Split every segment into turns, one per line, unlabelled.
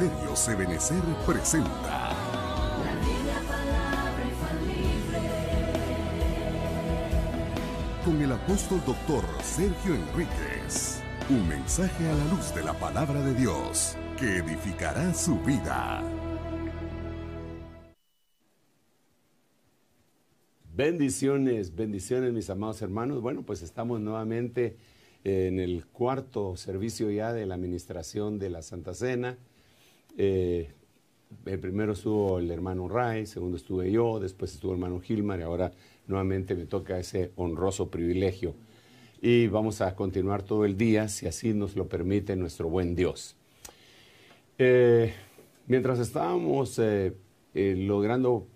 Ministerios venecer presenta. Con el apóstol doctor Sergio Enríquez. Un mensaje a la luz de la palabra de Dios que edificará su vida. Bendiciones, bendiciones mis amados hermanos. Bueno, pues estamos nuevamente en el cuarto servicio ya de la administración de la Santa Cena. Eh, el primero estuvo el hermano Ray, segundo estuve yo, después estuvo el hermano Gilmar y ahora nuevamente me toca ese honroso privilegio. Y vamos a continuar todo el día, si así nos lo permite nuestro buen Dios. Eh, mientras estábamos eh, logrando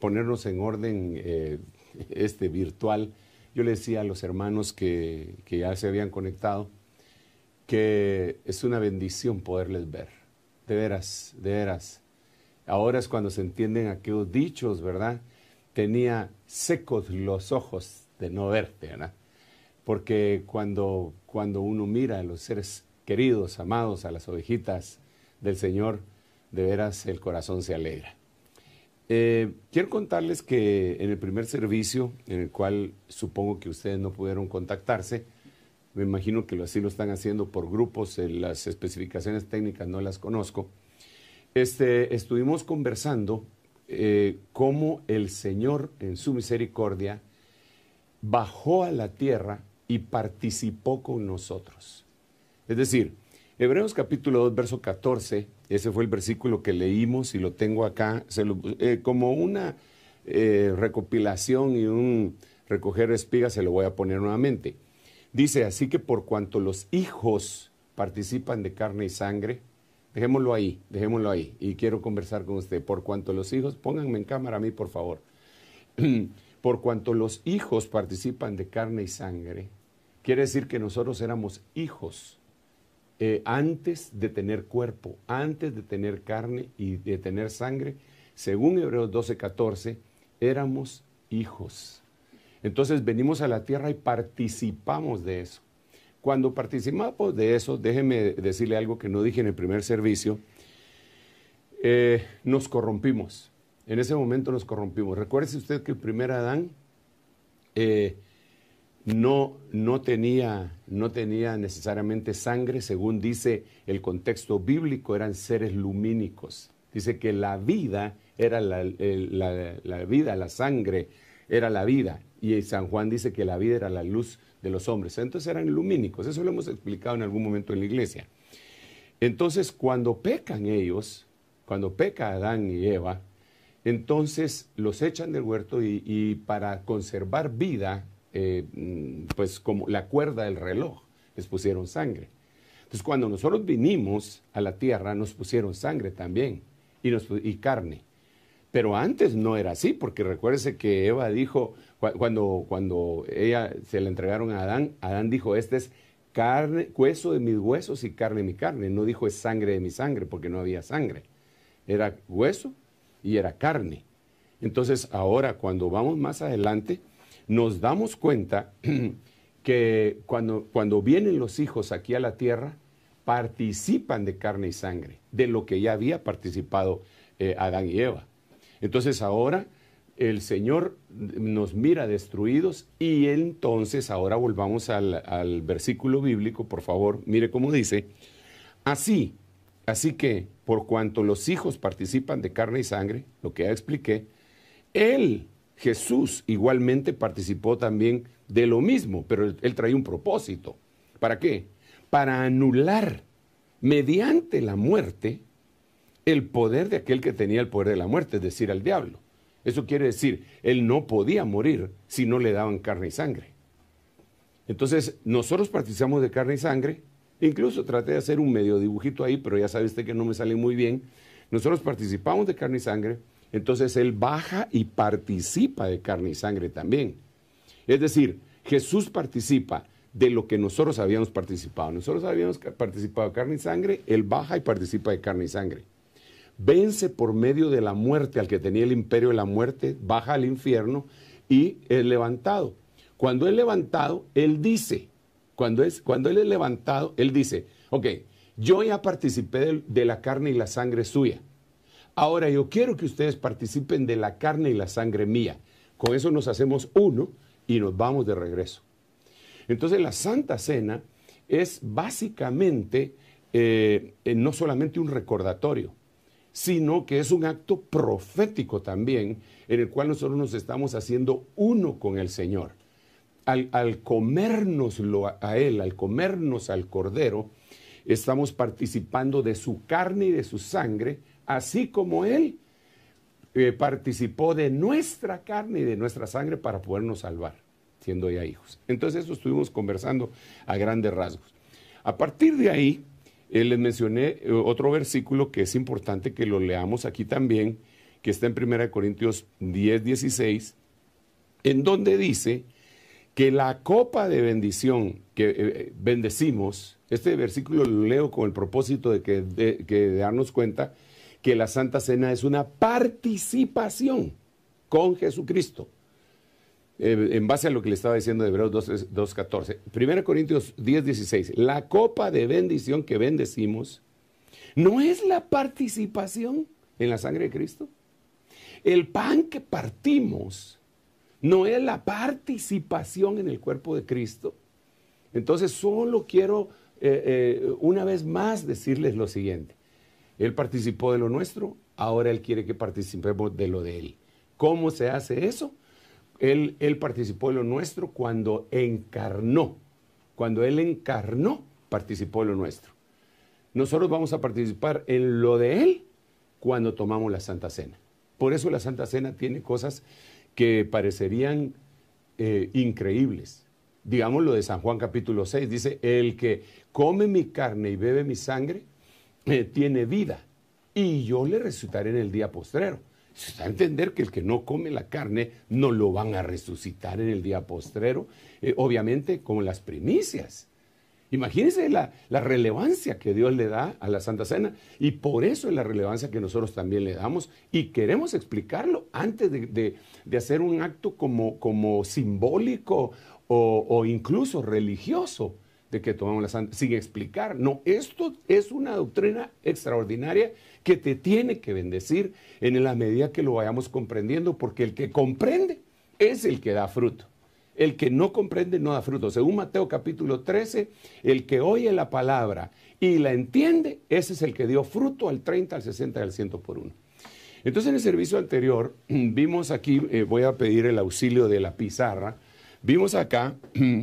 ponernos en orden este virtual, yo le decía a los hermanos que ya se habían conectado que es una bendición poderles ver de veras, de veras. Ahora es cuando se entienden aquellos dichos, ¿verdad? Tenía secos los ojos de no verte, ¿verdad? Porque cuando, cuando uno mira a los seres queridos, amados, a las ovejitas del Señor, de veras el corazón se alegra. Eh, quiero contarles que en el primer servicio, en el cual supongo que ustedes no pudieron contactarse, me imagino que así lo están haciendo por grupos, eh, las especificaciones técnicas no las conozco. Este, estuvimos conversando eh, cómo el Señor, en su misericordia, bajó a la tierra y participó con nosotros. Es decir, Hebreos capítulo 2, verso 14, ese fue el versículo que leímos y lo tengo acá, eh, como una recopilación y un recoger espigas, se lo voy a poner nuevamente. Dice, así que por cuanto los hijos participan de carne y sangre, dejémoslo ahí, dejémoslo ahí, y quiero conversar con usted, por cuanto los hijos, pónganme en cámara a mí, por favor, por cuanto los hijos participan de carne y sangre, quiere decir que nosotros éramos hijos eh, antes de tener cuerpo, antes de tener carne y de tener sangre, según Hebreos 12, 14, éramos hijos. Entonces venimos a la tierra y participamos de eso. Cuando participamos de eso, déjeme decirle algo que no dije en el primer servicio, eh, nos corrompimos. En ese momento nos corrompimos. Recuérdese usted que el primer Adán eh, no, no, tenía, no tenía necesariamente sangre, según dice el contexto bíblico, eran seres lumínicos. Dice que la vida era la vida, la sangre era la vida y San Juan dice que la vida era la luz de los hombres. Entonces eran lumínicos, eso lo hemos explicado en algún momento en la iglesia. Entonces cuando pecan ellos, cuando peca Adán y Eva, entonces los echan del huerto y, para conservar vida, eh, mm, pues como la cuerda del reloj, les pusieron sangre. Entonces cuando nosotros vinimos a la tierra nos pusieron sangre también y, carne. Pero antes no era así, porque recuérdense que Eva dijo, cuando, cuando ella se la entregaron a Adán, Adán dijo, este es carne, hueso de mis huesos y carne de mi carne. No dijo es sangre de mi sangre, porque no había sangre. Era hueso y era carne. Entonces ahora, cuando vamos más adelante, nos damos cuenta que cuando, cuando vienen los hijos aquí a la tierra, participan de carne y sangre, de lo que ya había participado eh, Adán y Eva. Entonces ahora el Señor nos mira destruidos y entonces, ahora volvamos al, versículo bíblico, por favor, mire cómo dice, así, así que por cuanto los hijos participan de carne y sangre, lo que ya expliqué, Él, Jesús, igualmente participó también de lo mismo, pero él traía un propósito. ¿Para qué? Para anular mediante la muerte el poder de aquel que tenía el poder de la muerte, es decir, al diablo. Eso quiere decir, él no podía morir si no le daban carne y sangre. Entonces, nosotros participamos de carne y sangre. Incluso traté de hacer un medio dibujito ahí, pero ya sabiste que no me sale muy bien. Nosotros participamos de carne y sangre. Entonces, él baja y participa de carne y sangre también. Es decir, Jesús participa de lo que nosotros habíamos participado. Nosotros habíamos participado de carne y sangre, él baja y participa de carne y sangre vence por medio de la muerte al que tenía el imperio de la muerte, baja al infierno y es levantado. Cuando es levantado, él dice, cuando, es, cuando él es levantado, él dice, ok, yo ya participé de, la carne y la sangre suya. Ahora yo quiero que ustedes participen de la carne y la sangre mía. Con eso nos hacemos uno y nos vamos de regreso. Entonces la Santa Cena es básicamente eh, eh, no solamente un recordatorio, sino que es un acto profético también, en el cual nosotros nos estamos haciendo uno con el Señor. Al, al comérnoslo a, Él, al comernos al Cordero, estamos participando de su carne y de su sangre, así como Él eh, participó de nuestra carne y de nuestra sangre para podernos salvar, siendo ya hijos. Entonces eso estuvimos conversando a grandes rasgos. A partir de ahí, eh, les mencioné eh, otro versículo que es importante que lo leamos aquí también, que está en 1 Corintios 10, 16, en donde dice que la copa de bendición que eh, bendecimos, este versículo lo leo con el propósito de, que de darnos cuenta que la Santa Cena es una participación con Jesucristo. Eh, en base a lo que le estaba diciendo de Hebreos 2.14. 1 Corintios 10.16. La copa de bendición que bendecimos no es la participación en la sangre de Cristo. El pan que partimos no es la participación en el cuerpo de Cristo. Entonces solo quiero eh, eh, una vez más decirles lo siguiente. Él participó de lo nuestro, ahora Él quiere que participemos de lo de Él. ¿Cómo se hace eso? Él, participó de lo nuestro cuando encarnó. Cuando Él encarnó, participó de lo nuestro. Nosotros vamos a participar en lo de Él cuando tomamos la Santa Cena. Por eso la Santa Cena tiene cosas que parecerían eh, increíbles. Digamos lo de San Juan capítulo 6, dice, el que come mi carne y bebe mi sangre, eh, tiene vida, y yo le resucitaré en el día postrero. Se da a entender que el que no come la carne no lo van a resucitar en el día postrero, eh, obviamente con las primicias. imagínese la, relevancia que Dios le da a la Santa Cena y por eso es la relevancia que nosotros también le damos y queremos explicarlo antes de, de, hacer un acto como, como simbólico o, incluso religioso de que tomamos la Santa, sin explicar. No, esto es una doctrina extraordinaria que te tiene que bendecir en la medida que lo vayamos comprendiendo, porque el que comprende es el que da fruto. El que no comprende no da fruto. Según Mateo capítulo 13, el que oye la palabra y la entiende, ese es el que dio fruto al 30, al 60 y al 100 por uno. Entonces en el servicio anterior vimos aquí, eh, voy a pedir el auxilio de la pizarra, vimos acá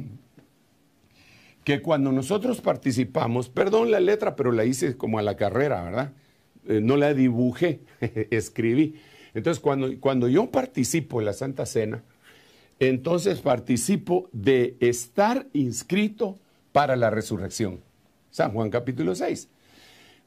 que cuando nosotros participamos, perdón la letra, pero la hice como a la carrera, ¿verdad? Eh, no la dibujé, escribí. Entonces, cuando, yo participo en la Santa Cena, entonces participo de estar inscrito para la resurrección. San Juan capítulo 6.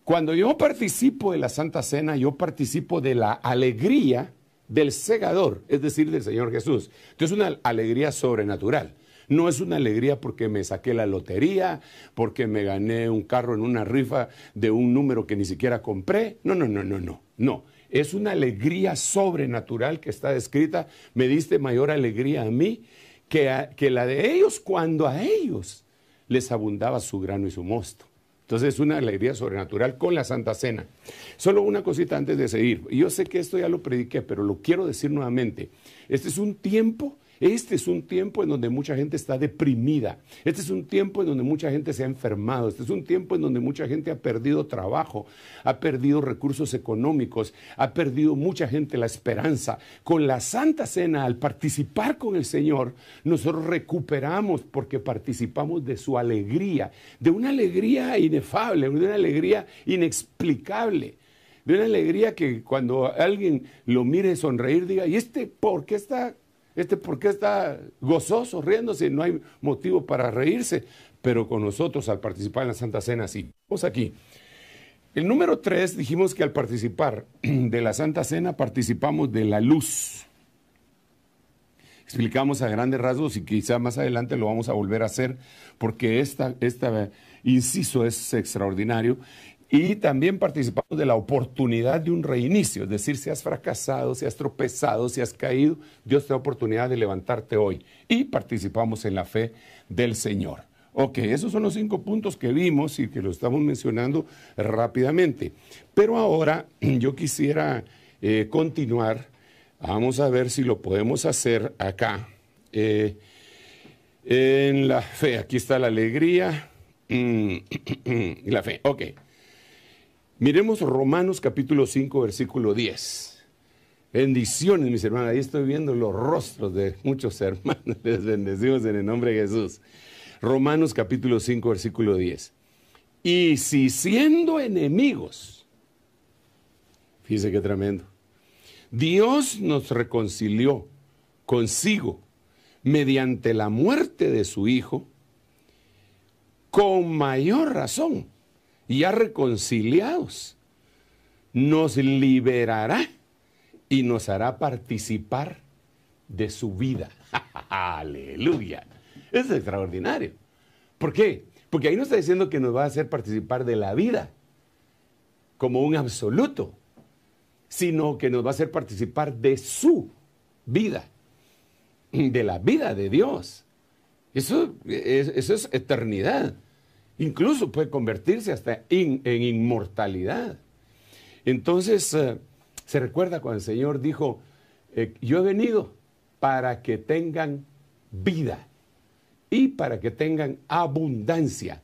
Cuando yo participo de la Santa Cena, yo participo de la alegría del segador, es decir, del Señor Jesús, es una alegría sobrenatural. No es una alegría porque me saqué la lotería, porque me gané un carro en una rifa de un número que ni siquiera compré. No, no, no, no, no, no. Es una alegría sobrenatural que está descrita. Me diste mayor alegría a mí que, que la de ellos cuando a ellos les abundaba su grano y su mosto. Entonces es una alegría sobrenatural con la Santa Cena. Solo una cosita antes de seguir. Yo sé que esto ya lo prediqué, pero lo quiero decir nuevamente. Este es un tiempo este es un tiempo en donde mucha gente está deprimida. Este es un tiempo en donde mucha gente se ha enfermado. Este es un tiempo en donde mucha gente ha perdido trabajo, ha perdido recursos económicos, ha perdido mucha gente la esperanza. Con la Santa Cena, al participar con el Señor, nosotros recuperamos porque participamos de su alegría, de una alegría inefable, de una alegría inexplicable de una alegría que cuando alguien lo mire sonreír diga, ¿y este por qué está este, ¿por qué está gozoso, riéndose? No hay motivo para reírse. Pero con nosotros al participar en la Santa Cena, sí. Vamos aquí. El número tres, dijimos que al participar de la Santa Cena, participamos de la luz. Explicamos a grandes rasgos y quizá más adelante lo vamos a volver a hacer porque este inciso es extraordinario y también participamos de la oportunidad de un reinicio, es decir, si has fracasado, si has tropezado, si has caído, Dios te da oportunidad de levantarte hoy. Y participamos en la fe del Señor. Ok, esos son los cinco puntos que vimos y que lo estamos mencionando rápidamente. Pero ahora yo quisiera eh, continuar. Vamos a ver si lo podemos hacer acá. Eh, en la fe, aquí está la alegría y mm, la fe. Ok. Miremos Romanos capítulo 5, versículo 10. Bendiciones, mis hermanos. Ahí estoy viendo los rostros de muchos hermanos. Les bendecimos en el nombre de Jesús. Romanos capítulo 5, versículo 10. Y si siendo enemigos, fíjese qué tremendo, Dios nos reconcilió consigo mediante la muerte de su Hijo, con mayor razón ya reconciliados, nos liberará y nos hará participar de su vida. Aleluya. Es extraordinario. ¿Por qué? Porque ahí no está diciendo que nos va a hacer participar de la vida como un absoluto, sino que nos va a hacer participar de su vida, de la vida de Dios. Eso, eso es eternidad. Incluso puede convertirse hasta en inmortalidad. Entonces, eh, se recuerda cuando el Señor dijo, eh, yo he venido para que tengan vida y para que tengan abundancia.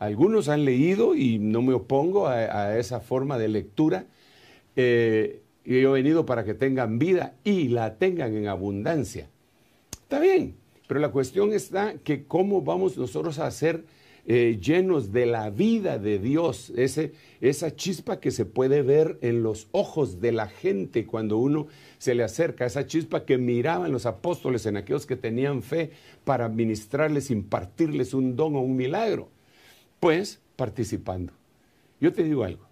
Algunos han leído, y no me opongo a, esa forma de lectura, eh, yo he venido para que tengan vida y la tengan en abundancia. Está bien, pero la cuestión está que cómo vamos nosotros a hacer eh, llenos de la vida de Dios, esa chispa que se puede ver en los ojos de la gente cuando uno se le acerca, esa chispa que miraban los apóstoles en aquellos que tenían fe para ministrarles, impartirles un don o un milagro, pues participando. Yo te digo algo,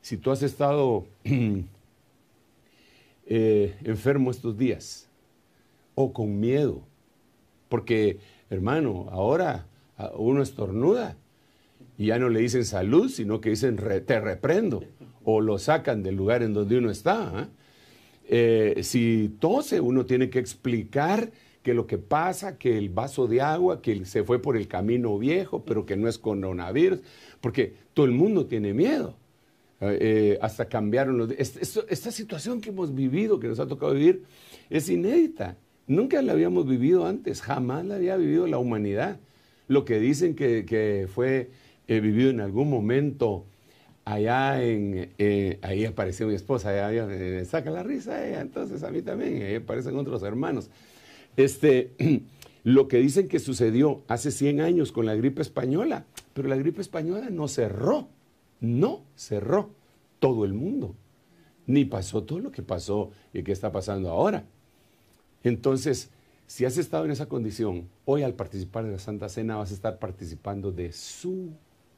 si tú has estado eh, enfermo estos días o con miedo, porque hermano, ahora Ah, uno estornuda y ya no le dicen salud, sino que dicen te reprendo o lo sacan del lugar en donde uno está. ¿ah? Eh, si tose, uno tiene que explicar que lo que pasa, que el vaso de agua, que se fue por el camino viejo, pero que no es coronavirus, porque todo el mundo tiene miedo. Ah, eh, hasta cambiaron esta situación que hemos vivido, que nos ha tocado vivir, es inédita. Nunca la habíamos vivido antes, jamás la había vivido la humanidad lo que dicen que, fue eh, vivido en algún momento allá en, eh, ahí apareció mi esposa, allá, eh, me saca la risa ella, entonces a mí también, ahí aparecen otros hermanos. Este, lo que dicen que sucedió hace 100 años con la gripe española, pero la gripe española no cerró, no cerró todo el mundo, ni pasó todo lo que pasó y que está pasando ahora. Entonces, si has estado en esa condición, hoy al participar de la Santa Cena vas a estar participando de su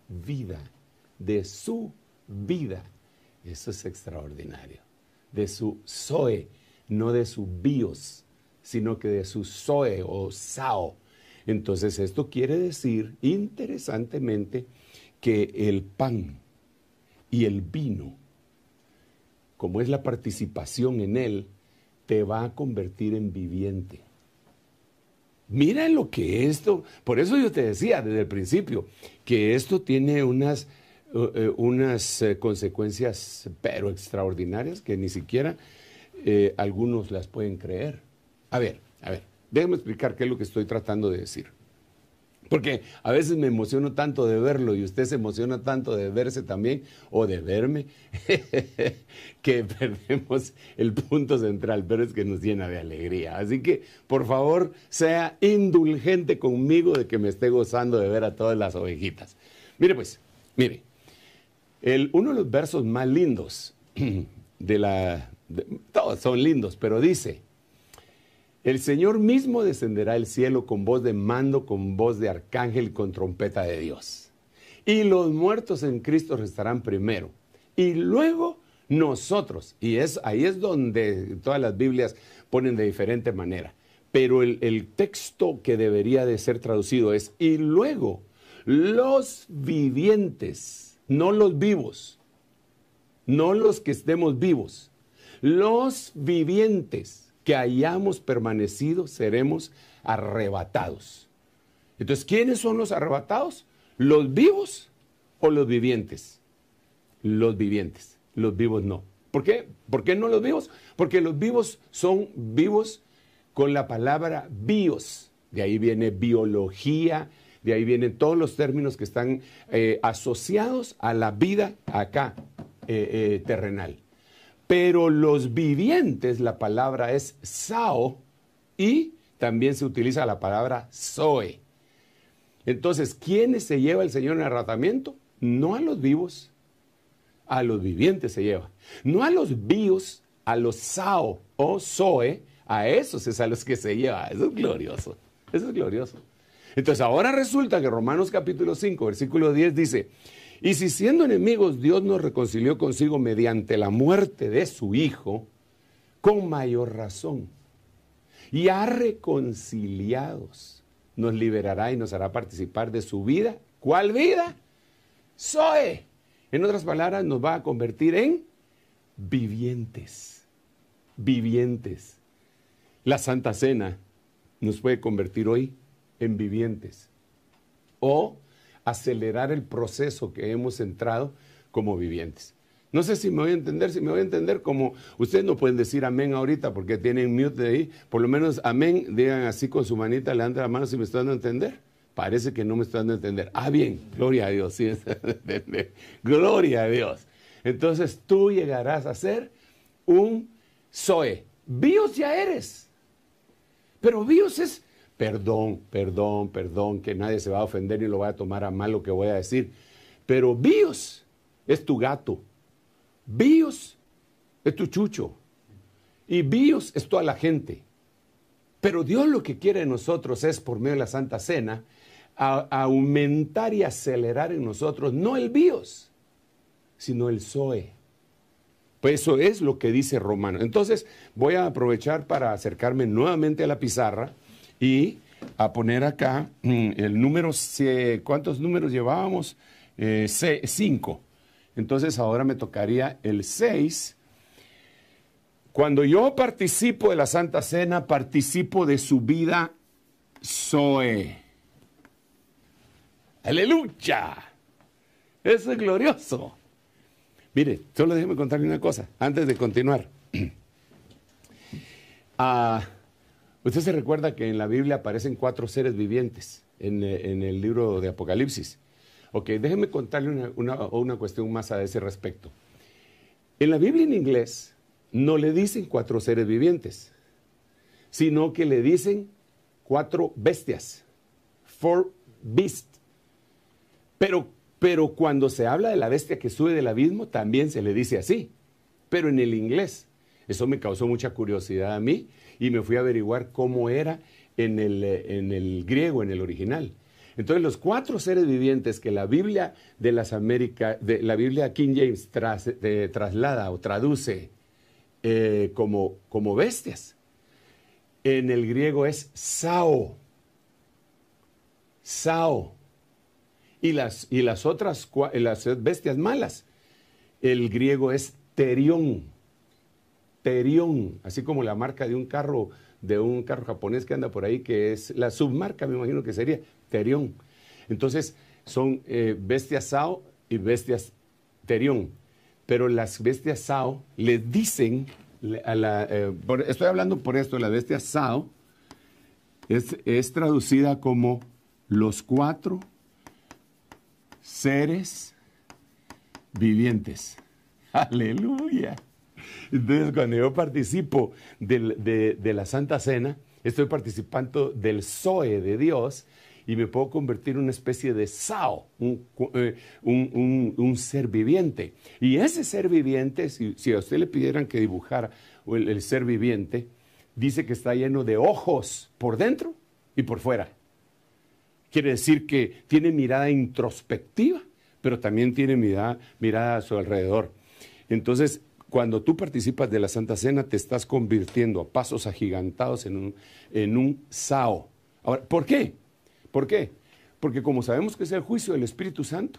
vida, de su vida. Eso es extraordinario. De su Zoe, no de su bios, sino que de su Zoe o Sao. Entonces esto quiere decir, interesantemente, que el pan y el vino, como es la participación en él, te va a convertir en viviente. Mira lo que esto, por eso yo te decía desde el principio, que esto tiene unas, eh, eh, unas eh, consecuencias pero extraordinarias que ni siquiera algunos las pueden creer. A ver, a ver, déjame explicar qué es lo que estoy tratando de decir. Porque a veces me emociono tanto de verlo y usted se emociona tanto de verse también o de verme que perdemos el punto central, pero es que nos llena de alegría. Así que, por favor, sea indulgente conmigo de que me esté gozando de ver a todas las ovejitas. Mire pues, mire, uno de los versos más lindos de la... todos son lindos, pero dice, el Señor mismo descenderá al cielo con voz de mando, con voz de arcángel, con trompeta de Dios. Y los muertos en Cristo restarán primero. Y luego nosotros, y es, ahí es donde todas las Biblias ponen de diferente manera, pero el, el texto que debería de ser traducido es, y luego los vivientes, no los vivos, no los que estemos vivos, los vivientes que hayamos permanecido, seremos arrebatados. Entonces, ¿quiénes son los arrebatados? ¿Los vivos o los vivientes? Los vivientes, los vivos no. ¿Por qué? ¿Por qué no los vivos? Porque los vivos son vivos con la palabra bios. De ahí viene biología, de ahí vienen todos los términos que están eh, asociados a la vida acá, eh, eh, terrenal. Pero los vivientes, la palabra es sao y también se utiliza la palabra zoe. Entonces, ¿quiénes se lleva el Señor en arratamiento? No a los vivos, a los vivientes se lleva. No a los vivos, a los sao o zoe, a esos es a los que se lleva. Eso es glorioso. Eso es glorioso. Entonces, ahora resulta que Romanos capítulo 5, versículo 10 dice, y si siendo enemigos Dios nos reconcilió consigo mediante la muerte de su Hijo, con mayor razón, y ha reconciliados, nos liberará y nos hará participar de su vida. ¿Cuál vida? Soy. En otras palabras, nos va a convertir en vivientes. Vivientes. La Santa Cena nos puede convertir hoy en vivientes. O acelerar el proceso que hemos entrado como vivientes. No sé si me voy a entender, si me voy a entender como ustedes no pueden decir amén ahorita porque tienen mute de ahí, por lo menos amén, digan así con su manita, le la mano si me están dando a entender. Parece que no me están dando a entender. Ah, bien, gloria a Dios, sí, gloria a Dios. Entonces tú llegarás a ser un Zoe. Bios ya eres, pero Bios es perdón, perdón, perdón, que nadie se va a ofender ni lo va a tomar a mal lo que voy a decir. Pero Bios es tu gato, Bios es tu chucho y Bios es toda la gente. Pero Dios lo que quiere en nosotros es, por medio de la Santa Cena, aumentar y acelerar en nosotros no el Bios, sino el Zoe. Pues eso es lo que dice Romano. Entonces voy a aprovechar para acercarme nuevamente a la pizarra y a poner acá mm, el número, ¿cuántos números llevábamos? Eh, cinco. Entonces ahora me tocaría el 6. Cuando yo participo de la Santa Cena, participo de su vida Zoe. Aleluya. Eso es glorioso. Mire, solo déjeme contarle una cosa antes de continuar. Ah, Usted se recuerda que en la Biblia aparecen cuatro seres vivientes en, eh, el libro de Apocalipsis. Ok, déjeme contarle una, una, cuestión más a ese respecto. En la Biblia en inglés no le dicen cuatro seres vivientes, sino que le dicen cuatro bestias, four beasts. Pero, pero cuando se habla de la bestia que sube del abismo, también se le dice así, pero en el inglés. Eso me causó mucha curiosidad a mí y me fui a averiguar cómo era eh, en el, griego, en el original. Entonces, los cuatro seres vivientes que la Biblia de las Américas, de la Biblia King James eh, traslada o traduce eh, como, como bestias, en el griego es sao. Sao. Y las, y las otras las bestias malas, el griego es terión. Terion, así como la marca de un carro, de un carro japonés que anda por ahí, que es la submarca, me imagino que sería Terion. Entonces, son eh, bestias Sao y bestias Terion. Pero las bestias Sao le dicen, eh, estoy hablando por esto, la bestia Sao es, es traducida como los cuatro seres vivientes. Aleluya. Entonces, cuando yo participo de, la Santa Cena, estoy participando del Zoe de Dios y me puedo convertir en una especie de Sao, un, eh, ser viviente. Y ese ser viviente, si, a usted le pidieran que dibujara el, ser viviente, dice que está lleno de ojos por dentro y por fuera. Quiere decir que tiene mirada introspectiva, pero también tiene mirada, mirada a su alrededor. Entonces, cuando tú participas de la Santa Cena, te estás convirtiendo a pasos agigantados en un, en un sao. Ahora, ¿por qué? ¿Por qué? Porque como sabemos que es el juicio del Espíritu Santo,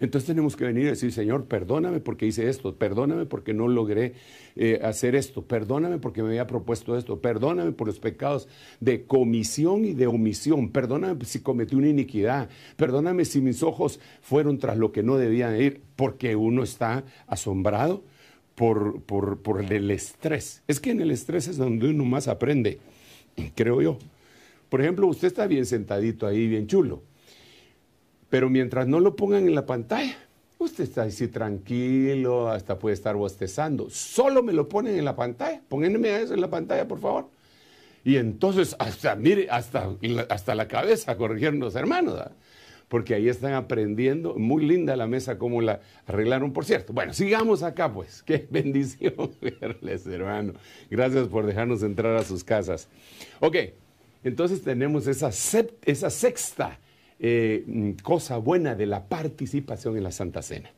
entonces tenemos que venir a decir, Señor, perdóname porque hice esto, perdóname porque no logré eh, hacer esto, perdóname porque me había propuesto esto, perdóname por los pecados de comisión y de omisión, perdóname si cometí una iniquidad, perdóname si mis ojos fueron tras lo que no debían ir, porque uno está asombrado por, por, el estrés. Es que en el estrés es donde uno más aprende, creo yo. Por ejemplo, usted está bien sentadito ahí, bien chulo, pero mientras no lo pongan en la pantalla, usted está así tranquilo, hasta puede estar bostezando. Solo me lo ponen en la pantalla, pónganme eso en la pantalla, por favor. Y entonces, hasta, mire, hasta, hasta la cabeza corrigieron los hermanos porque ahí están aprendiendo. Muy linda la mesa, cómo la arreglaron, por cierto. Bueno, sigamos acá, pues. Qué bendición verles, hermano. Gracias por dejarnos entrar a sus casas. Ok, entonces tenemos esa, sexta eh, cosa buena de la participación en la Santa Cena.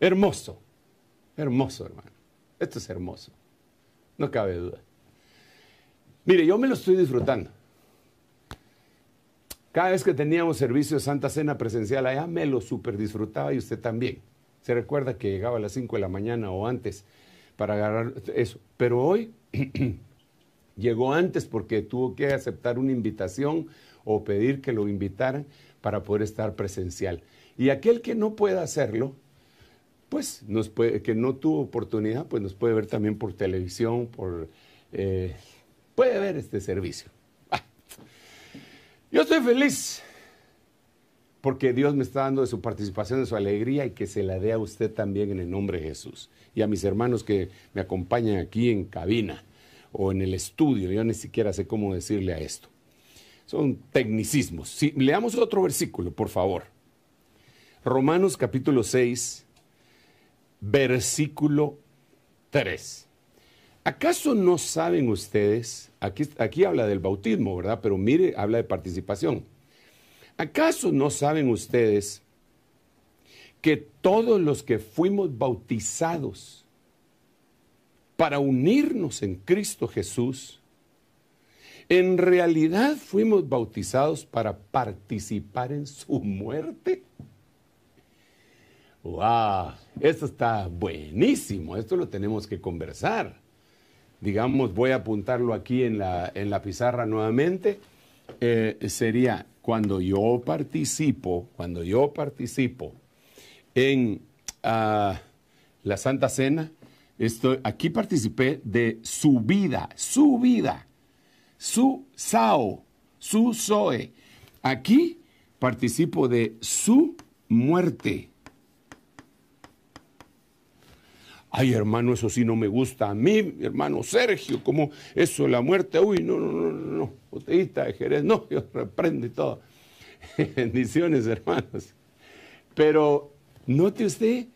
Hermoso, hermoso, hermano. Esto es hermoso. No cabe duda. Mire, yo me lo estoy disfrutando. Cada vez que teníamos servicio de Santa Cena presencial allá, me lo super disfrutaba y usted también. Se recuerda que llegaba a las 5 de la mañana o antes para agarrar eso. Pero hoy llegó antes porque tuvo que aceptar una invitación o pedir que lo invitaran para poder estar presencial. Y aquel que no pueda hacerlo, pues que no tuvo oportunidad, pues nos puede ver también por televisión, por eh, puede ver este servicio. Yo estoy feliz porque Dios me está dando de su participación, de su alegría y que se la dé a usted también en el nombre de Jesús y a mis hermanos que me acompañan aquí en cabina o en el estudio. Yo ni siquiera sé cómo decirle a esto. Son tecnicismos. leamos otro versículo, por favor. Romanos capítulo 6, versículo 3. ¿Acaso no saben ustedes, aquí, aquí habla del bautismo, ¿verdad? Pero mire, habla de participación. ¿Acaso no saben ustedes que todos los que fuimos bautizados para unirnos en Cristo Jesús, en realidad fuimos bautizados para participar en su muerte? ¡Wow! Esto está buenísimo, esto lo tenemos que conversar digamos, voy a apuntarlo aquí en la, pizarra nuevamente, eh, sería cuando yo participo, cuando yo participo en ah, la Santa Cena, estoy, aquí participé de su vida, su vida, su sao, su zoe. Aquí participo de su muerte. Ay, hermano, eso sí no me gusta a mí, hermano Sergio, como eso, la muerte, uy, no, no, no, no, botellita de Jerez, no, yo reprendo y todo. Bendiciones, hermanos. Pero note usted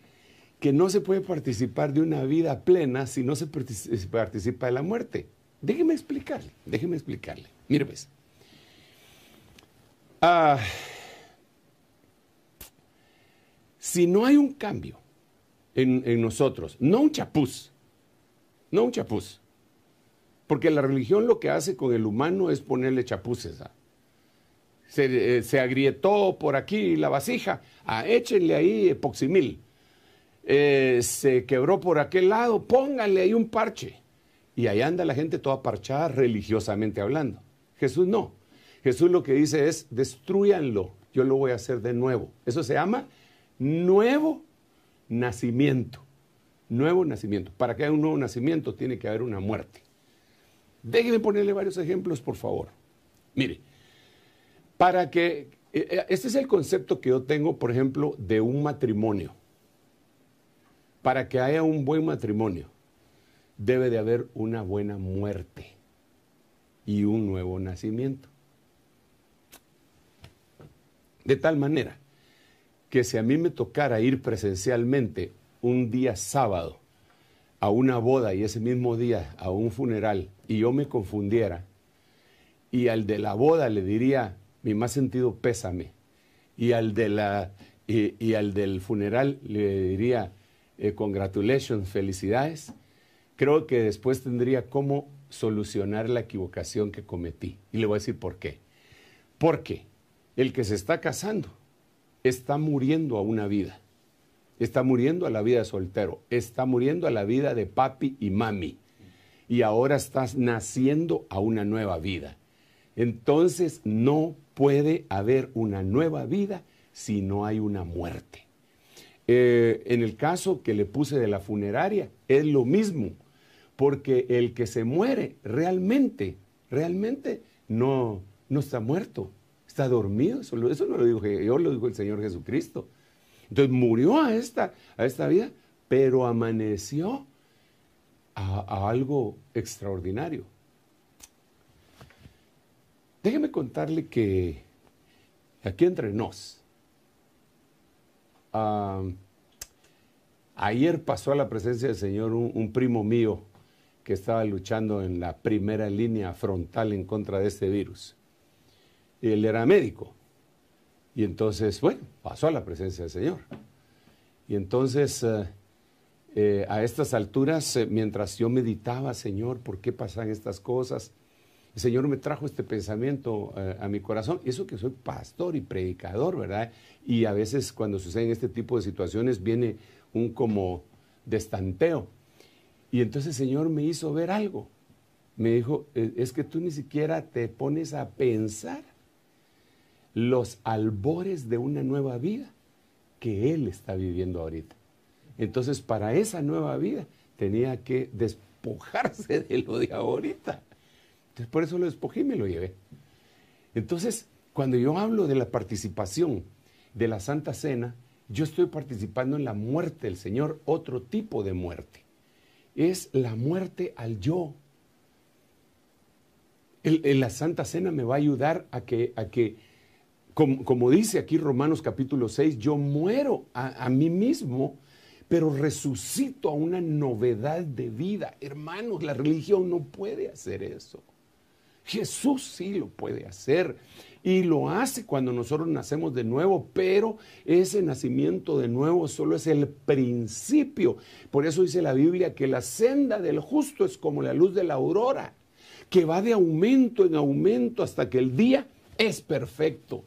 que no se puede participar de una vida plena si no se participa de la muerte. Déjeme explicarle, déjeme explicarle. Mire, pues. Ah, si no hay un cambio, en, nosotros, no un chapuz, no un chapuz. Porque la religión lo que hace con el humano es ponerle chapuces. ¿ah? Eh, se, agrietó por aquí la vasija, ah, échenle ahí epoximil. Eh, se quebró por aquel lado, pónganle ahí un parche. Y ahí anda la gente toda parchada religiosamente hablando. Jesús no. Jesús lo que dice es, destruyanlo, yo lo voy a hacer de nuevo. Eso se llama nuevo nacimiento, nuevo nacimiento. Para que haya un nuevo nacimiento tiene que haber una muerte. Déjeme ponerle varios ejemplos, por favor. Mire, para que, eh, eh, este es el concepto que yo tengo, por ejemplo, de un matrimonio. Para que haya un buen matrimonio, debe de haber una buena muerte y un nuevo nacimiento. De tal manera que si a mí me tocara ir presencialmente un día sábado a una boda y ese mismo día a un funeral y yo me confundiera y al de la boda le diría mi más sentido pésame y al de la y, al del funeral le diría eh, congratulations felicidades creo que después tendría cómo solucionar la equivocación que cometí y le voy a decir por qué porque el que se está casando está muriendo a una vida. Está muriendo a la vida de soltero, está muriendo a la vida de papi y mami. Y ahora estás naciendo a una nueva vida. Entonces no puede haber una nueva vida si no hay una muerte. Eh, en el caso que le puse de la funeraria, es lo mismo, porque el que se muere realmente, realmente no, no está muerto, está dormido. Eso, eso no lo dijo, yo, lo dijo el Señor Jesucristo. Entonces murió a esta, a esta vida, pero amaneció a, algo extraordinario. Déjeme contarle que aquí entre nos, ah, ayer pasó a la presencia del Señor un primo mío que estaba luchando en la primera línea frontal en contra de este virus. Él era médico. Y entonces, bueno, pasó a la presencia del Señor. Y entonces, eh, eh, a estas alturas, eh, mientras yo meditaba, Señor, ¿por qué pasan estas cosas? El Señor me trajo este pensamiento a mi corazón. eso que soy pastor y predicador, ¿verdad? Y a veces cuando suceden este tipo de situaciones viene un como destanteo. Y entonces el Señor me hizo ver algo. Me dijo, es que tú ni siquiera te pones a pensar los albores de una nueva vida que él está viviendo ahorita. Entonces, para esa nueva vida tenía que despojarse de lo de ahorita. Entonces, por eso lo despojé y me lo llevé. Entonces, cuando yo hablo de la participación de la Santa Cena, yo estoy participando en la muerte del Señor, otro tipo de muerte. Es la muerte al yo. En la Santa Cena me va a ayudar a que, a que como, dice aquí Romanos capítulo 6, yo muero a, a mí mismo, pero resucito a una novedad de vida. Hermanos, la religión no puede hacer eso. Jesús sí lo puede hacer y lo hace cuando nosotros nacemos de nuevo, pero ese nacimiento de nuevo solo es el principio. Por eso dice la Biblia que la senda del justo es como la luz de la aurora, que va de aumento en aumento hasta que el día es perfecto.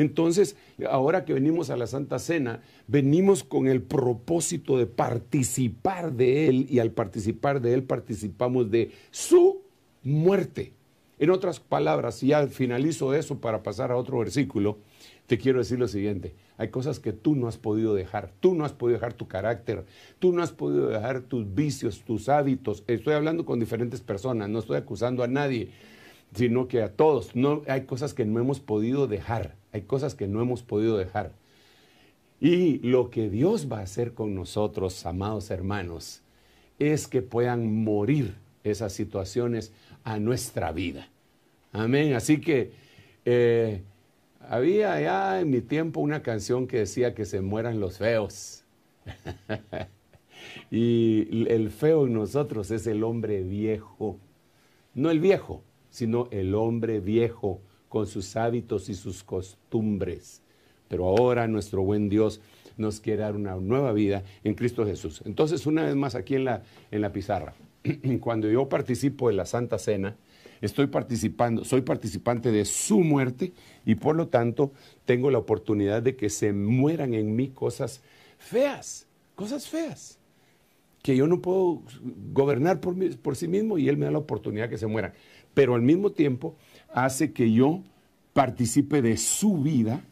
Entonces, ahora que venimos a la Santa Cena, venimos con el propósito de participar de Él y al participar de Él participamos de su muerte. En otras palabras, y ya finalizo eso para pasar a otro versículo, te quiero decir lo siguiente, hay cosas que tú no has podido dejar, tú no has podido dejar tu carácter, tú no has podido dejar tus vicios, tus hábitos. Estoy hablando con diferentes personas, no estoy acusando a nadie, sino que a todos. No, hay cosas que no hemos podido dejar. Hay cosas que no hemos podido dejar. Y lo que Dios va a hacer con nosotros, amados hermanos, es que puedan morir esas situaciones a nuestra vida. Amén. Así que eh, había ya en mi tiempo una canción que decía que se mueran los feos. y el feo en nosotros es el hombre viejo. No el viejo, sino el hombre viejo con sus hábitos y sus costumbres. Pero ahora nuestro buen Dios nos quiere dar una nueva vida en Cristo Jesús. Entonces, una vez más aquí en la, en la pizarra, cuando yo participo de la Santa Cena, estoy participando, soy participante de su muerte y por lo tanto tengo la oportunidad de que se mueran en mí cosas feas, cosas feas, que yo no puedo gobernar por, por sí mismo y él me da la oportunidad que se mueran. Pero al mismo tiempo hace que yo participe de su vida,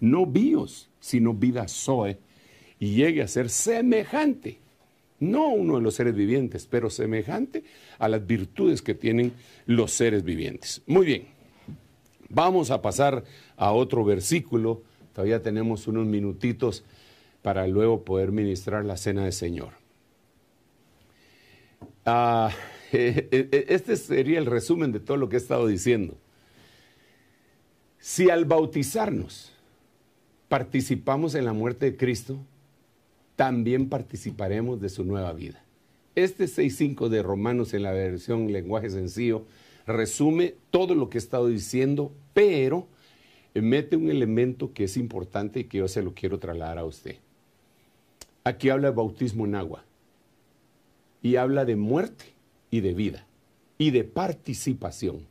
no bios, sino vida Zoe, y llegue a ser semejante, no uno de los seres vivientes, pero semejante a las virtudes que tienen los seres vivientes. Muy bien, vamos a pasar a otro versículo, todavía tenemos unos minutitos para luego poder ministrar la cena del Señor. Ah. E, e, este sería el resumen de todo lo que he estado diciendo. Si al bautizarnos participamos en la muerte de Cristo, también participaremos de su nueva vida. Este 6.5 de Romanos en la versión lenguaje sencillo resume todo lo que he estado diciendo, pero mete un elemento que es importante y que yo se lo quiero trasladar a usted. Aquí habla de bautismo en agua y habla de muerte y de vida y de participación.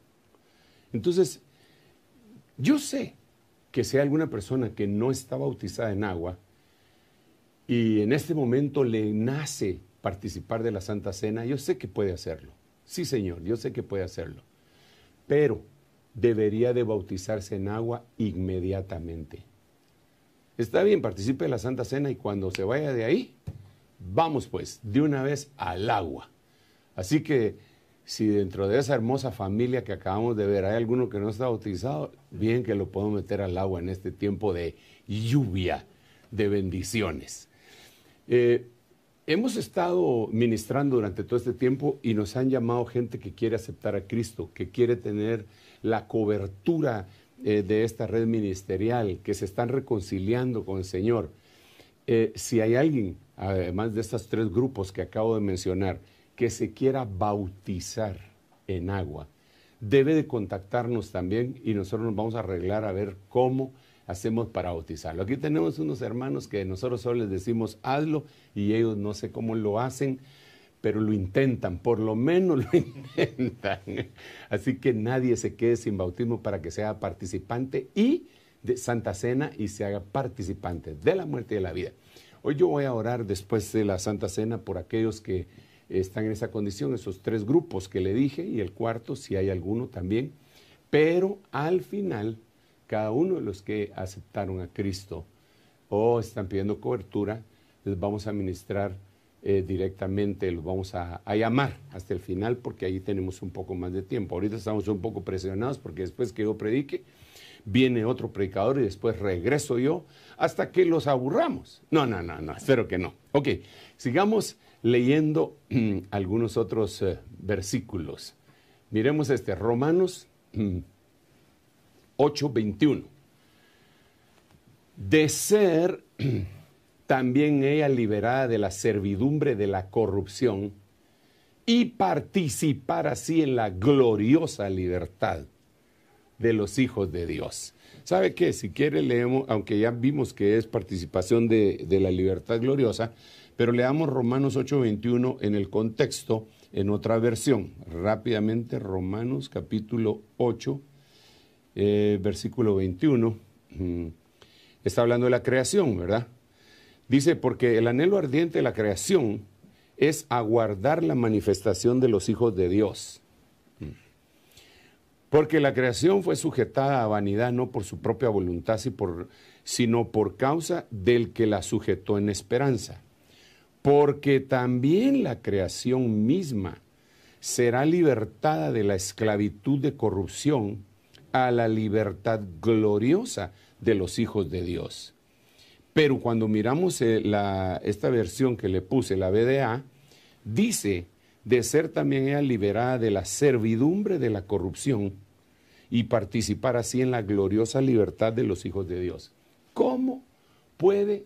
Entonces, yo sé que sea alguna persona que no está bautizada en agua y en este momento le nace participar de la Santa Cena, yo sé que puede hacerlo. Sí, Señor, yo sé que puede hacerlo. Pero debería de bautizarse en agua inmediatamente. Está bien, participe de la Santa Cena y cuando se vaya de ahí, vamos pues de una vez al agua. Así que si dentro de esa hermosa familia que acabamos de ver hay alguno que no está bautizado, bien que lo puedo meter al agua en este tiempo de lluvia de bendiciones. Eh, hemos estado ministrando durante todo este tiempo y nos han llamado gente que quiere aceptar a Cristo, que quiere tener la cobertura eh, de esta red ministerial, que se están reconciliando con el Señor. Eh, si hay alguien, además de estos tres grupos que acabo de mencionar, que se quiera bautizar en agua, debe de contactarnos también y nosotros nos vamos a arreglar a ver cómo hacemos para bautizarlo. Aquí tenemos unos hermanos que nosotros solo les decimos hazlo y ellos no sé cómo lo hacen, pero lo intentan, por lo menos lo intentan. Así que nadie se quede sin bautismo para que sea participante y de Santa Cena y se haga participante de la muerte y de la vida. Hoy yo voy a orar después de la Santa Cena por aquellos que están en esa condición, esos tres grupos que le dije, y el cuarto, si hay alguno también. Pero al final, cada uno de los que aceptaron a Cristo o están pidiendo cobertura, les vamos a ministrar eh, directamente, los vamos a, a, llamar hasta el final porque ahí tenemos un poco más de tiempo. Ahorita estamos un poco presionados porque después que yo predique, viene otro predicador y después regreso yo hasta que los aburramos. No, no, no, no, espero que no. Ok, sigamos leyendo algunos otros eh, versículos. Miremos este, Romanos 8, De ser también ella liberada de la servidumbre de la corrupción y participar así en la gloriosa libertad de los hijos de Dios. ¿Sabe qué? Si quiere leemos, aunque ya vimos que es participación de, de la libertad gloriosa, pero leamos Romanos 8:21 en el contexto, en otra versión. Rápidamente, Romanos capítulo 8, eh, versículo 21. Mm, está hablando de la creación, ¿verdad? Dice, porque el anhelo ardiente de la creación es aguardar la manifestación de los hijos de Dios. Mm. Porque la creación fue sujetada a vanidad no por su propia voluntad, sino por causa del que la sujetó en esperanza porque también la creación misma será libertada de la esclavitud de corrupción a la libertad gloriosa de los hijos de Dios. Pero cuando miramos eh, esta versión que le puse, la BDA, dice de ser también ella liberada de la servidumbre de la corrupción y participar así en la gloriosa libertad de los hijos de Dios. ¿Cómo puede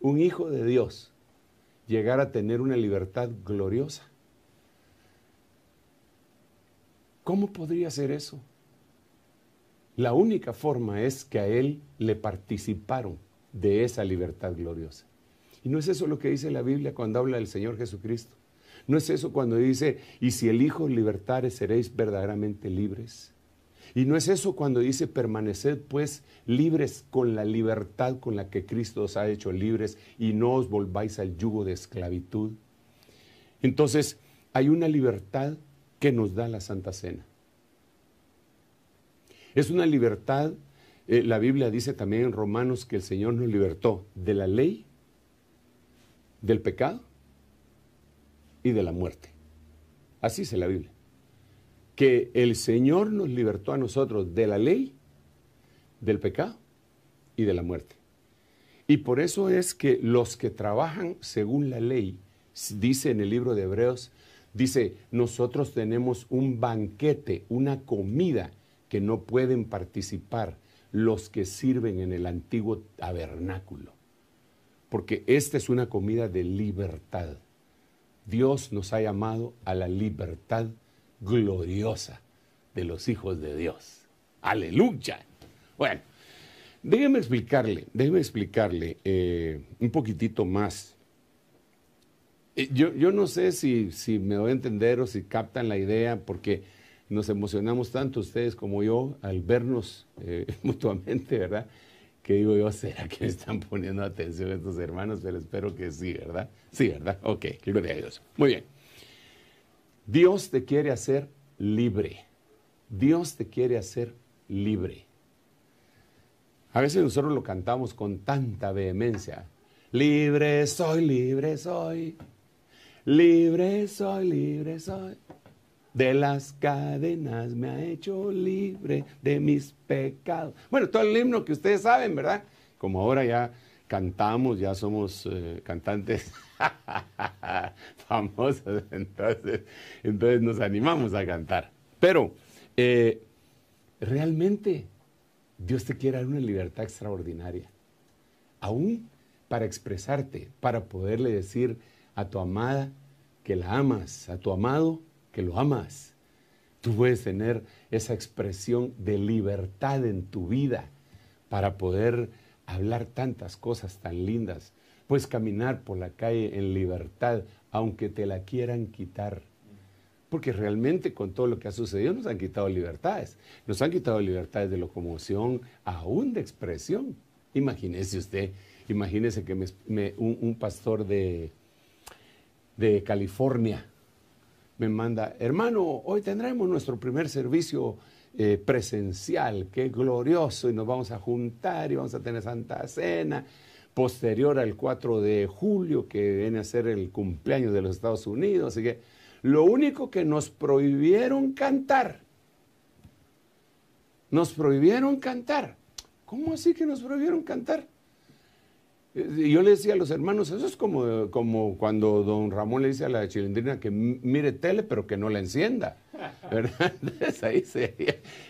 un hijo de Dios llegar a tener una libertad gloriosa. ¿Cómo podría ser eso? La única forma es que a él le participaron de esa libertad gloriosa. Y no es eso lo que dice la Biblia cuando habla del Señor Jesucristo. No es eso cuando dice, y si el Hijo libertare seréis verdaderamente libres. Y no es eso cuando dice permaneced pues libres con la libertad con la que Cristo os ha hecho libres y no os volváis al yugo de esclavitud. Entonces, hay una libertad que nos da la Santa Cena. Es una libertad, eh, la Biblia dice también en Romanos que el Señor nos libertó de la ley, del pecado y de la muerte. Así dice la Biblia que el Señor nos libertó a nosotros de la ley, del pecado y de la muerte. Y por eso es que los que trabajan según la ley, dice en el libro de Hebreos, dice, nosotros tenemos un banquete, una comida que no pueden participar los que sirven en el antiguo tabernáculo. Porque esta es una comida de libertad. Dios nos ha llamado a la libertad gloriosa de los hijos de Dios. Aleluya. Bueno, déjenme explicarle, déjenme explicarle eh, un poquitito más. Eh, yo, yo no sé si, si me voy a entender o si captan la idea, porque nos emocionamos tanto ustedes como yo al vernos eh, mutuamente, ¿verdad? Que digo yo, ¿será que me están poniendo atención estos hermanos? Pero espero que sí, ¿verdad? Sí, ¿verdad? Ok, gloria a Dios. Muy bien. Dios te quiere hacer libre. Dios te quiere hacer libre. A veces nosotros lo cantamos con tanta vehemencia. Libre soy, libre soy. Libre soy, libre soy. De las cadenas me ha hecho libre de mis pecados. Bueno, todo el himno que ustedes saben, ¿verdad? Como ahora ya cantamos, ya somos eh, cantantes famosos, entonces, nos animamos a cantar. Pero eh, realmente Dios te quiere dar una libertad extraordinaria, aún para expresarte, para poderle decir a tu amada que la amas, a tu amado que lo amas. Tú puedes tener esa expresión de libertad en tu vida para poder hablar tantas cosas tan lindas. Puedes caminar por la calle en libertad, aunque te la quieran quitar. Porque realmente con todo lo que ha sucedido nos han quitado libertades. Nos han quitado libertades de locomoción, aún de expresión. Imagínese usted, imagínese que un, pastor de, de California me manda, hermano, hoy tendremos nuestro primer servicio eh, presencial, qué glorioso y nos vamos a juntar y vamos a tener Santa Cena, posterior al 4 de julio, que viene a ser el cumpleaños de los Estados Unidos. Así que lo único que nos prohibieron cantar, nos prohibieron cantar. ¿Cómo así que nos prohibieron cantar? Eh, yo le decía a los hermanos, eso es como, como cuando don Ramón le dice a la chilindrina que mire tele pero que no la encienda. ¿Verdad? ahí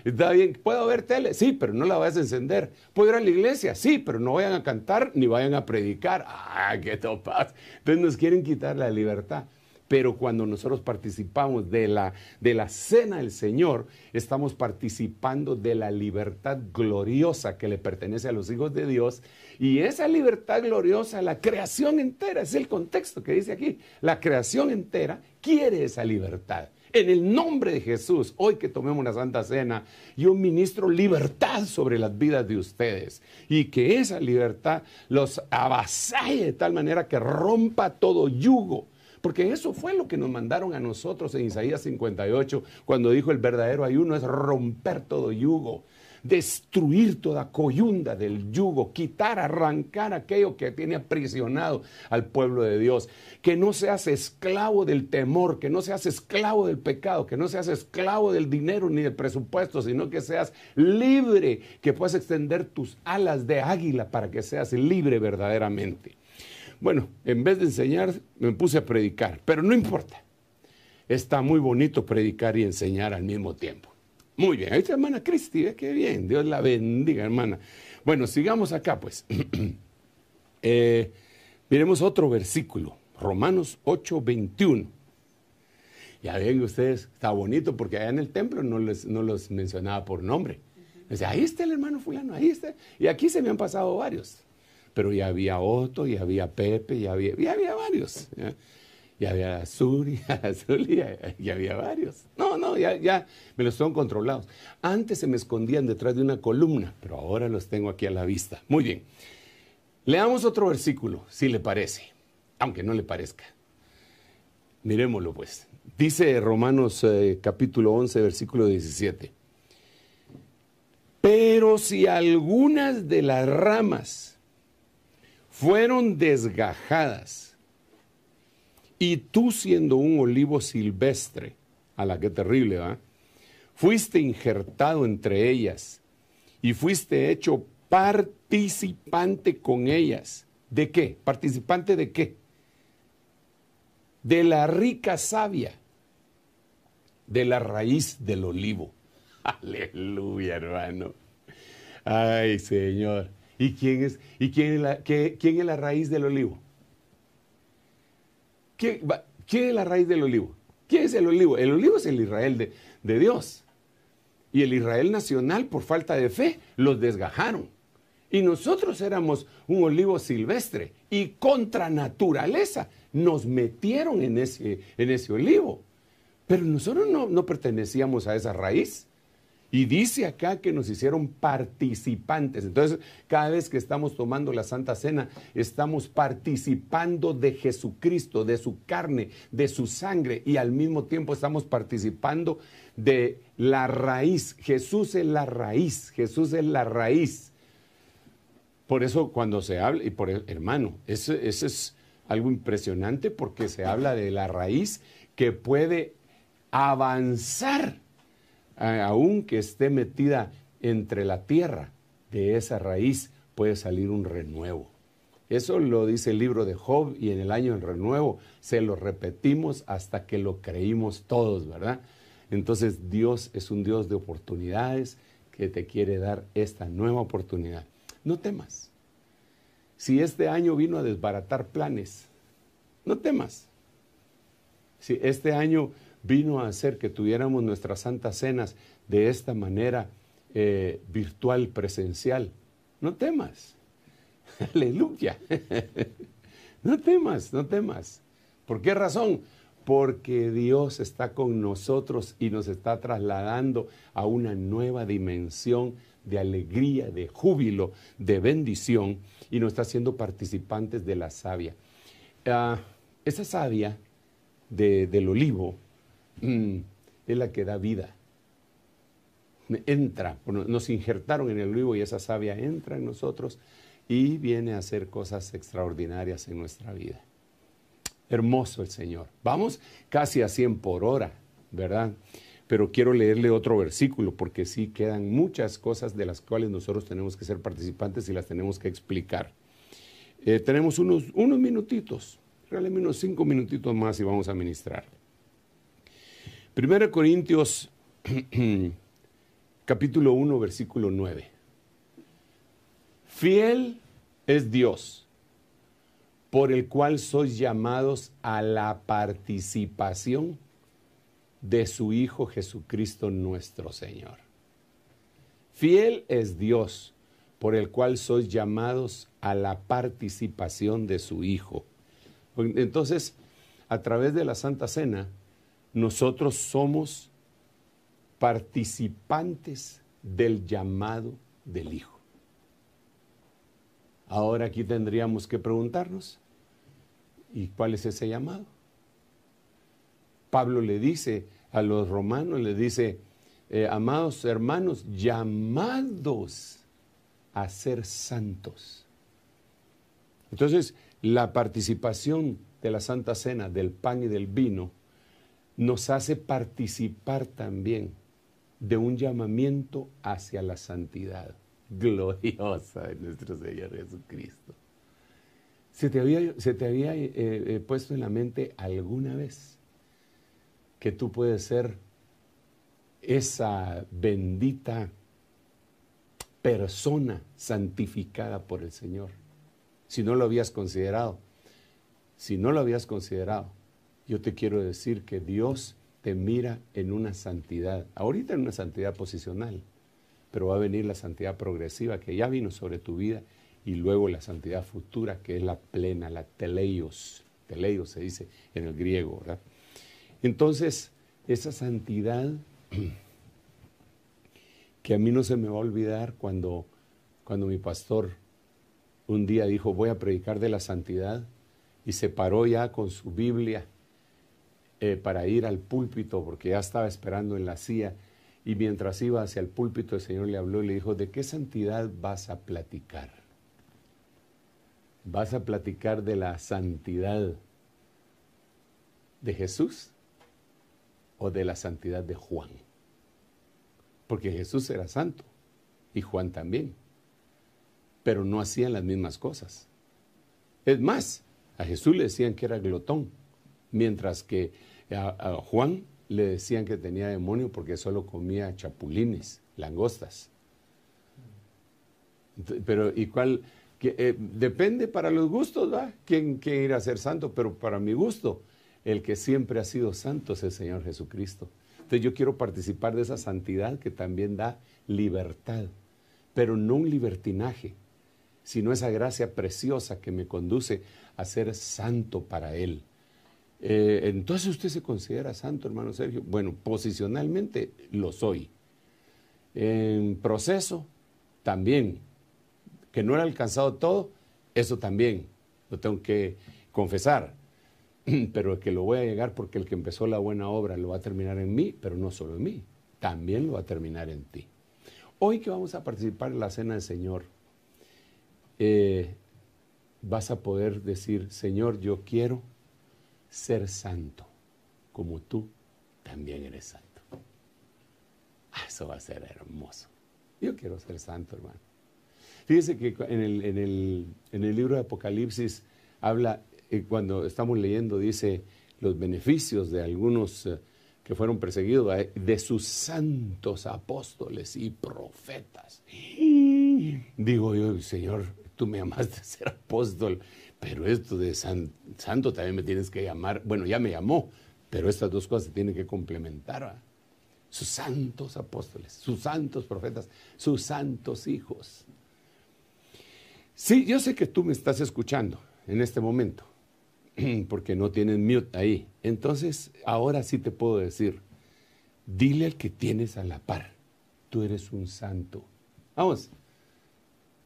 Está bien, ¿puedo ver tele? Sí, pero no la vas a encender. ¿Puedo ir a la iglesia? Sí, pero no vayan a cantar ni vayan a predicar. ¡Ah, qué topaz! Entonces nos quieren quitar la libertad. Pero cuando nosotros participamos de la, de la cena del Señor, estamos participando de la libertad gloriosa que le pertenece a los hijos de Dios. Y esa libertad gloriosa, la creación entera, es el contexto que dice aquí, la creación entera quiere esa libertad. En el nombre de Jesús, hoy que tomemos una santa cena, yo ministro libertad sobre las vidas de ustedes y que esa libertad los avasalle de tal manera que rompa todo yugo. Porque eso fue lo que nos mandaron a nosotros en Isaías 58, cuando dijo el verdadero ayuno es romper todo yugo destruir toda coyunda del yugo, quitar, arrancar aquello que tiene aprisionado al pueblo de Dios. Que no seas esclavo del temor, que no seas esclavo del pecado, que no seas esclavo del dinero ni del presupuesto, sino que seas libre, que puedas extender tus alas de águila para que seas libre verdaderamente. Bueno, en vez de enseñar, me puse a predicar, pero no importa. Está muy bonito predicar y enseñar al mismo tiempo. Muy bien, ahí está hermana Cristi, ¿eh? qué bien? Dios la bendiga, hermana. Bueno, sigamos acá, pues. Eh, miremos otro versículo, Romanos 8, 21. Ya ven ustedes, está bonito porque allá en el templo no, les, no los mencionaba por nombre. Dice, ahí está el hermano fulano, ahí está. Y aquí se me han pasado varios. Pero ya había Otto, ya había Pepe, ya había, había varios y había azul y azul y, había varios. No, no, ya, me los son controlados. Antes se me escondían detrás de una columna, pero ahora los tengo aquí a la vista. Muy bien. Leamos otro versículo, si le parece, aunque no le parezca. Miremoslo pues. Dice Romanos eh, capítulo 11, versículo 17. Pero si algunas de las ramas fueron desgajadas, y tú siendo un olivo silvestre, a la que terrible, ¿va? Fuiste injertado entre ellas y fuiste hecho participante con ellas. ¿De qué? ¿Participante de qué? De la rica savia, de la raíz del olivo. Aleluya, hermano. Ay, Señor. ¿Y quién es, y quién la, quién es la raíz del olivo? ¿Qué, es la raíz del olivo? ¿Qué es el olivo? El olivo es el Israel de, Dios. Y el Israel nacional, por falta de fe, los desgajaron. Y nosotros éramos un olivo silvestre y contra naturaleza nos metieron en ese, en ese olivo. Pero nosotros no pertenecíamos a esa raíz. Y dice acá que nos hicieron participantes. Entonces, cada vez que estamos tomando la Santa Cena, estamos participando de Jesucristo, de su carne, de su sangre, y al mismo tiempo estamos participando de la raíz. Jesús es la raíz, Jesús es la raíz. Por eso cuando se habla, y por e, hermano, eso es algo impresionante porque se habla de la raíz que puede avanzar aunque esté metida entre la tierra, de esa raíz puede salir un renuevo. Eso lo dice el libro de Job y en el año en renuevo se lo repetimos hasta que lo creímos todos, ¿verdad? Entonces Dios es un Dios de oportunidades que te quiere dar esta nueva oportunidad. No temas. Si este año vino a desbaratar planes, no temas. Si este año vino a hacer que tuviéramos nuestras santas cenas de esta manera eh, virtual, presencial. No temas. Aleluya. no temas, no temas. ¿Por qué razón? Porque Dios está con nosotros y nos está trasladando a una nueva dimensión de alegría, de júbilo, de bendición y nos está haciendo participantes de la savia. Ah, esa savia del olivo Mm, es la que da vida. Entra, nos injertaron en el olivo y esa savia entra en nosotros y viene a hacer cosas extraordinarias en nuestra vida. Hermoso el Señor. Vamos casi a 100 por hora, ¿verdad? Pero quiero leerle otro versículo porque sí quedan muchas cosas de las cuales nosotros tenemos que ser participantes y las tenemos que explicar. Eh, tenemos unos, unos minutitos, realmente unos cinco minutitos más y vamos a ministrar. 1 Corintios capítulo 1, versículo 9. Fiel es Dios, por el cual sois llamados a la participación de su Hijo Jesucristo nuestro Señor. Fiel es Dios, por el cual sois llamados a la participación de su Hijo. Entonces, a través de la Santa Cena, nosotros somos participantes del llamado del Hijo. Ahora aquí tendríamos que preguntarnos, ¿y cuál es ese llamado? Pablo le dice a los romanos, le dice, eh, amados hermanos, llamados a ser santos. Entonces, la participación de la Santa Cena, del pan y del vino, nos hace participar también de un llamamiento hacia la santidad gloriosa de nuestro Señor Jesucristo. ¿Se te había, se te había eh, eh, puesto en la mente alguna vez que tú puedes ser esa bendita persona santificada por el Señor? Si no lo habías considerado, si no lo habías considerado, yo te quiero decir que Dios te mira en una santidad, ahorita en una santidad posicional, pero va a venir la santidad progresiva que ya vino sobre tu vida y luego la santidad futura que es la plena, la teleios, teleios se dice en el griego, ¿verdad? Entonces, esa santidad que a mí no se me va a olvidar cuando, cuando mi pastor un día dijo, voy a predicar de la santidad, y se paró ya con su Biblia eh, para ir al púlpito, porque ya estaba esperando en la silla, y mientras iba hacia el púlpito el Señor le habló y le dijo, ¿de qué santidad vas a platicar? ¿Vas a platicar de la santidad de Jesús o de la santidad de Juan? Porque Jesús era santo y Juan también, pero no hacían las mismas cosas. Es más, a Jesús le decían que era glotón, mientras que eh, a, Juan le decían que tenía demonio porque solo comía chapulines, langostas. Pero, ¿y cuál? Que, eh, depende para los gustos, ¿va? ¿Quién quiere a ser santo? Pero para mi gusto, el que siempre ha sido santo es el Señor Jesucristo. Entonces yo quiero participar de esa santidad que también da libertad, pero no un libertinaje, sino esa gracia preciosa que me conduce a ser santo para Él. Eh, entonces usted se considera santo, hermano Sergio. Bueno, posicionalmente lo soy. En proceso, también. Que no he alcanzado todo, eso también. Lo tengo que confesar. Pero que lo voy a llegar porque el que empezó la buena obra lo va a terminar en mí, pero no solo en mí, también lo va a terminar en ti. Hoy que vamos a participar en la cena del Señor, eh, vas a poder decir, Señor, yo quiero ser santo, como tú también eres santo. Ah, eso va a ser hermoso. Yo quiero ser santo, hermano. Fíjese que en el, en el, libro de Apocalipsis habla, eh, cuando estamos leyendo, dice los beneficios de algunos eh, que fueron perseguidos, eh, de sus santos apóstoles y profetas. digo yo, Señor, tú me amaste ser apóstol pero esto de santo también me tienes que llamar. Bueno, ya me llamó, pero estas dos cosas se tienen que complementar. Sus santos apóstoles, sus santos profetas, sus santos hijos. Sí, yo sé que tú me estás escuchando en este momento, porque no tienes mute ahí. Entonces, ahora sí te puedo decir, dile al que tienes a la par, tú eres un santo. Vamos.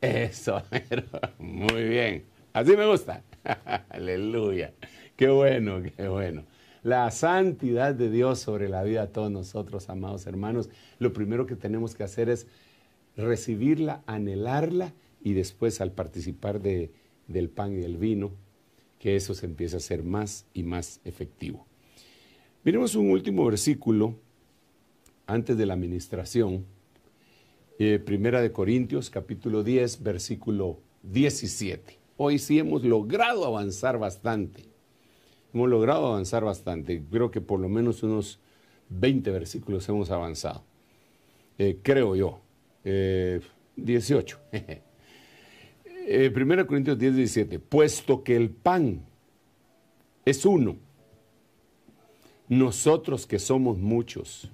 Eso, muy bien. Así me gusta. Aleluya. Qué bueno, qué bueno. La santidad de Dios sobre la vida de todos nosotros, amados hermanos. Lo primero que tenemos que hacer es recibirla, anhelarla y después al participar del pan y del vino, que eso se empiece a ser más y más efectivo. Miremos un último versículo antes de la administración. Eh, primera de Corintios capítulo 10, versículo 17 hoy sí hemos logrado avanzar bastante. Hemos logrado avanzar bastante. Creo que por lo menos unos 20 versículos hemos avanzado. Eh, creo yo. 18. Eh, 1 eh, Corintios 10, 17. Puesto que el pan es uno, nosotros que somos muchos,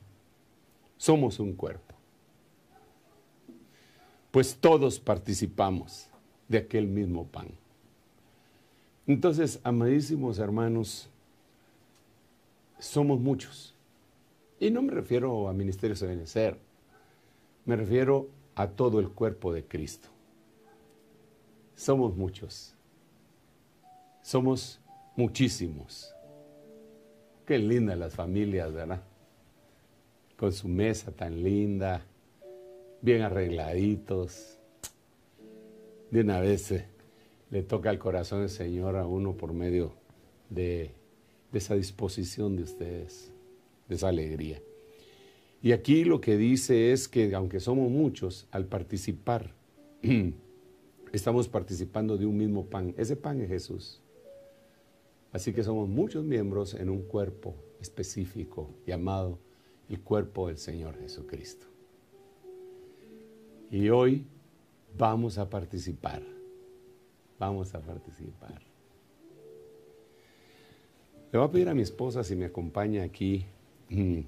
somos un cuerpo. Pues todos participamos de aquel mismo pan. Entonces, amadísimos hermanos, somos muchos. Y no me refiero a ministerios de benecer, me refiero a todo el cuerpo de Cristo. Somos muchos. Somos muchísimos. Qué lindas las familias, ¿verdad? Con su mesa tan linda, bien arregladitos, de una vez eh, le toca el corazón del Señor a uno por medio de esa disposición de ustedes, de esa alegría. Y aquí lo que dice es que aunque somos muchos, al participar, estamos participando de un mismo pan. Ese pan es Jesús. Así que somos muchos miembros en un cuerpo específico llamado el cuerpo del Señor Jesucristo. Y hoy Vamos a participar. Vamos a participar. Le voy a pedir a mi esposa si me acompaña aquí mm,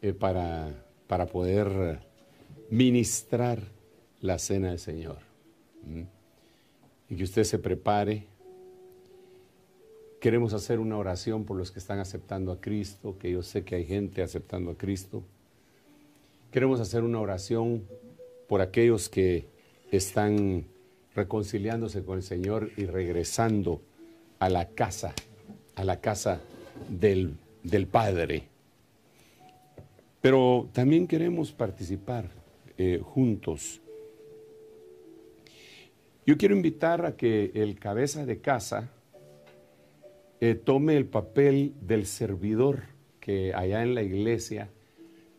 eh, para, para poder eh, ministrar la cena del Señor. Mm, y que usted se prepare. Queremos hacer una oración por los que están aceptando a Cristo, que yo sé que hay gente aceptando a Cristo. Queremos hacer una oración por aquellos que están reconciliándose con el Señor y regresando a la casa, a la casa del, Padre. Pero también queremos participar eh, juntos. Yo quiero invitar a que el cabeza de casa eh, tome el papel del servidor que allá en la iglesia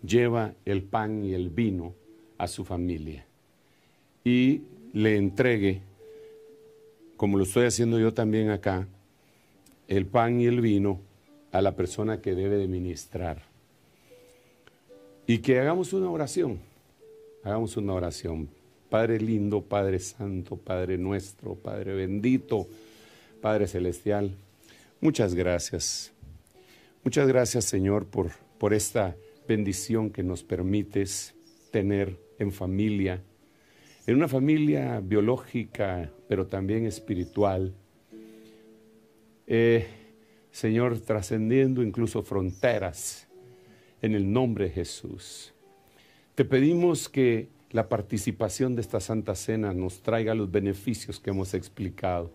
lleva el pan y el vino a su familia y le entregue, como lo estoy haciendo yo también acá, el pan y el vino a la persona que debe de ministrar. Y que hagamos una oración, hagamos una oración. Padre lindo, Padre santo, Padre nuestro, Padre bendito, Padre celestial, muchas gracias. Muchas gracias Señor por, por esta bendición que nos permites tener en familia, en una familia biológica, pero también espiritual. Eh, Señor, trascendiendo incluso fronteras en el nombre de Jesús. Te pedimos que la participación de esta Santa Cena nos traiga los beneficios que hemos explicado.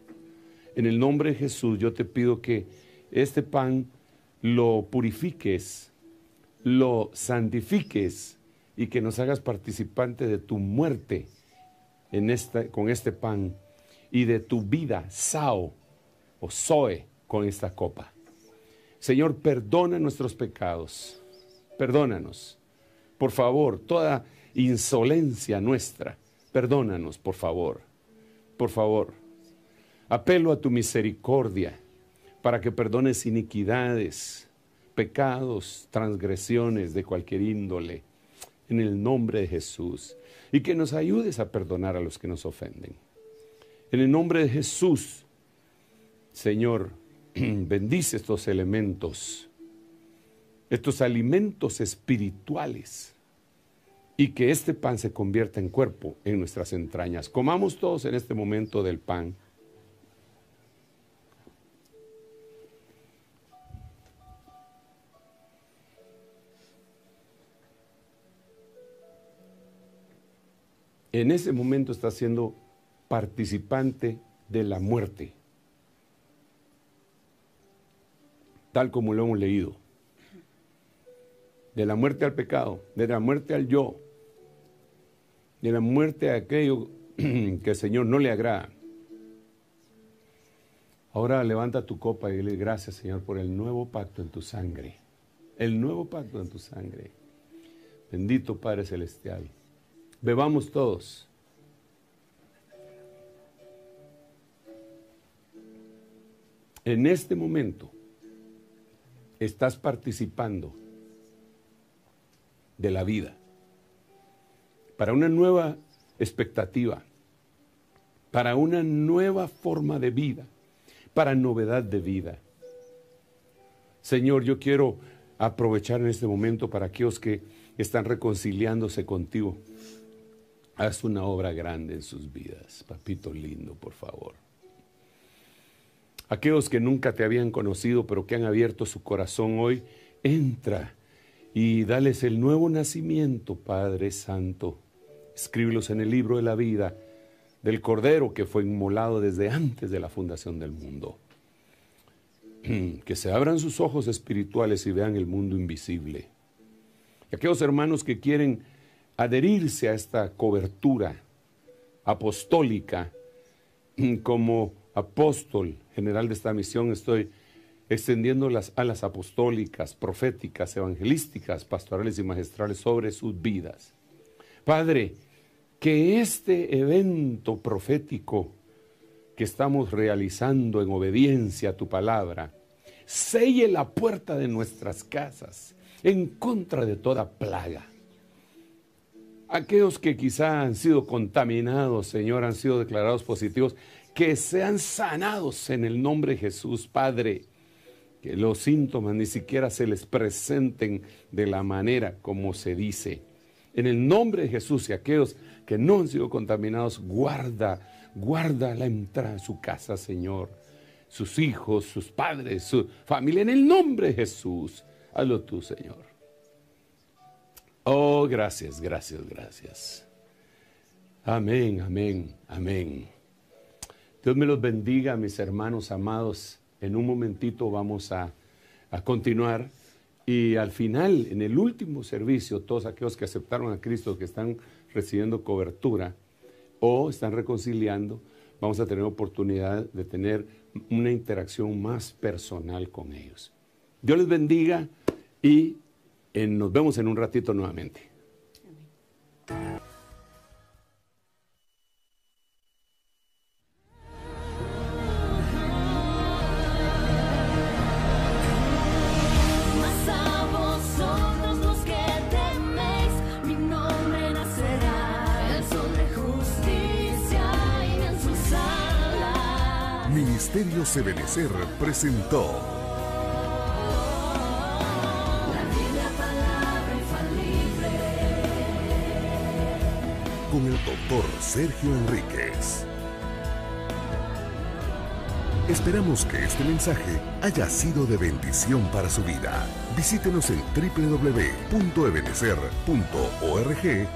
En el nombre de Jesús yo te pido que este pan lo purifiques, lo santifiques y que nos hagas participante de tu muerte en esta, con este pan y de tu vida, Sao o Zoe, con esta copa. Señor, perdona nuestros pecados, perdónanos. Por favor, toda insolencia nuestra, perdónanos, por favor, por favor. Apelo a tu misericordia para que perdones iniquidades, pecados, transgresiones de cualquier índole, en el nombre de Jesús y que nos ayudes a perdonar a los que nos ofenden. En el nombre de Jesús, Señor, bendice estos elementos, estos alimentos espirituales y que este pan se convierta en cuerpo en nuestras entrañas. Comamos todos en este momento del pan en ese momento está siendo participante de la muerte, tal como lo hemos leído. De la muerte al pecado, de la muerte al yo, de la muerte a aquello que el Señor no le agrada. Ahora levanta tu copa y dile gracias Señor por el nuevo pacto en tu sangre. El nuevo pacto en tu sangre. Bendito Padre Celestial. Bebamos todos. En este momento estás participando de la vida para una nueva expectativa, para una nueva forma de vida, para novedad de vida. Señor, yo quiero aprovechar en este momento para aquellos que están reconciliándose contigo. Haz una obra grande en sus vidas, papito lindo, por favor. Aquellos que nunca te habían conocido, pero que han abierto su corazón hoy, entra y dales el nuevo nacimiento, Padre Santo. Escríbelos en el libro de la vida del Cordero que fue inmolado desde antes de la fundación del mundo. Que se abran sus ojos espirituales y vean el mundo invisible. aquellos hermanos que quieren adherirse a esta cobertura apostólica. Mm, como apóstol general de esta misión estoy extendiendo las alas apostólicas, proféticas, evangelísticas, pastorales y magistrales sobre sus vidas. Padre, que este evento profético que estamos realizando en obediencia a tu palabra, selle la puerta de nuestras casas en contra de toda plaga aquellos que quizá han sido contaminados, Señor, han sido declarados positivos, que sean sanados en el nombre de Jesús, Padre. Que los síntomas ni siquiera se les presenten de la manera como se dice. En el nombre de Jesús y aquellos que no han sido contaminados, guarda, guarda la entrada en su casa, Señor. Sus hijos, sus padres, su familia, en el nombre de Jesús. Hazlo tú, Señor. Oh, gracias, gracias, gracias. Amén, amén, amén. Dios me los bendiga, mis hermanos amados. En un momentito vamos a, a continuar. Y al final, en el último servicio, todos aquellos que aceptaron a Cristo, que están recibiendo cobertura o están reconciliando, vamos a tener oportunidad de tener una interacción más personal con ellos. Dios les bendiga y eh, nos vemos en un ratito nuevamente. Mas a vosotros los que teméis, mi nombre nacerá. El son de justicia en su sal. Ministerio Cebenecer presentó. Sergio Enríquez. Esperamos que este mensaje haya sido de bendición para su vida. Visítenos en www.ebenecer.org.gt.